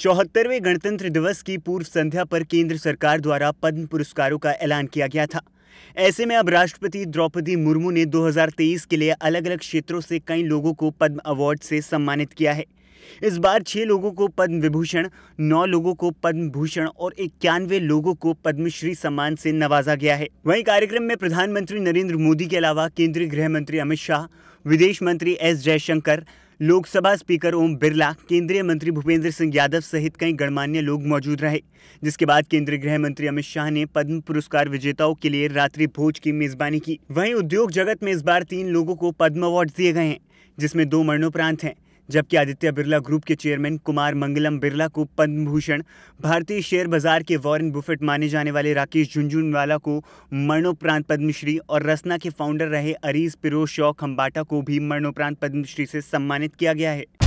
चौहत्तरवें गणतंत्र दिवस की पूर्व संध्या पर केंद्र सरकार द्वारा पद्म पुरस्कारों का ऐलान किया गया था ऐसे में अब राष्ट्रपति द्रौपदी मुर्मू ने 2023 के लिए अलग अलग क्षेत्रों से कई लोगों को पद्म अवार्ड से सम्मानित किया है इस बार छः लोगों को पद्म विभूषण नौ लोगों को पद्म भूषण और इक्यानवे लोगों को पद्मश्री सम्मान से नवाजा गया है वहीं कार्यक्रम में प्रधानमंत्री नरेंद्र मोदी के अलावा केंद्रीय गृह मंत्री अमित शाह विदेश मंत्री एस जयशंकर लोकसभा स्पीकर ओम बिरला केंद्रीय मंत्री भूपेंद्र सिंह यादव सहित कई गणमान्य लोग मौजूद रहे जिसके बाद केंद्रीय गृह मंत्री अमित शाह ने पद्म पुरस्कार विजेताओं के लिए रात्रि भोज की मेजबानी की वहीं उद्योग जगत में इस बार तीन लोगों को पद्म अवार्ड दिए गए हैं जिसमें दो मरणोपरांत हैं जबकि आदित्य बिरला ग्रुप के चेयरमैन कुमार मंगलम बिरला को पद्म भूषण भारतीय शेयर बाजार के वॉरेन बुफेट माने जाने वाले राकेश झुंझुनवाला को मरणोपरांत पद्मश्री और रसना के फाउंडर रहे अरीज पिरो शौक हम्बाटा को भी मरणोपरांत पद्मश्री से सम्मानित किया गया है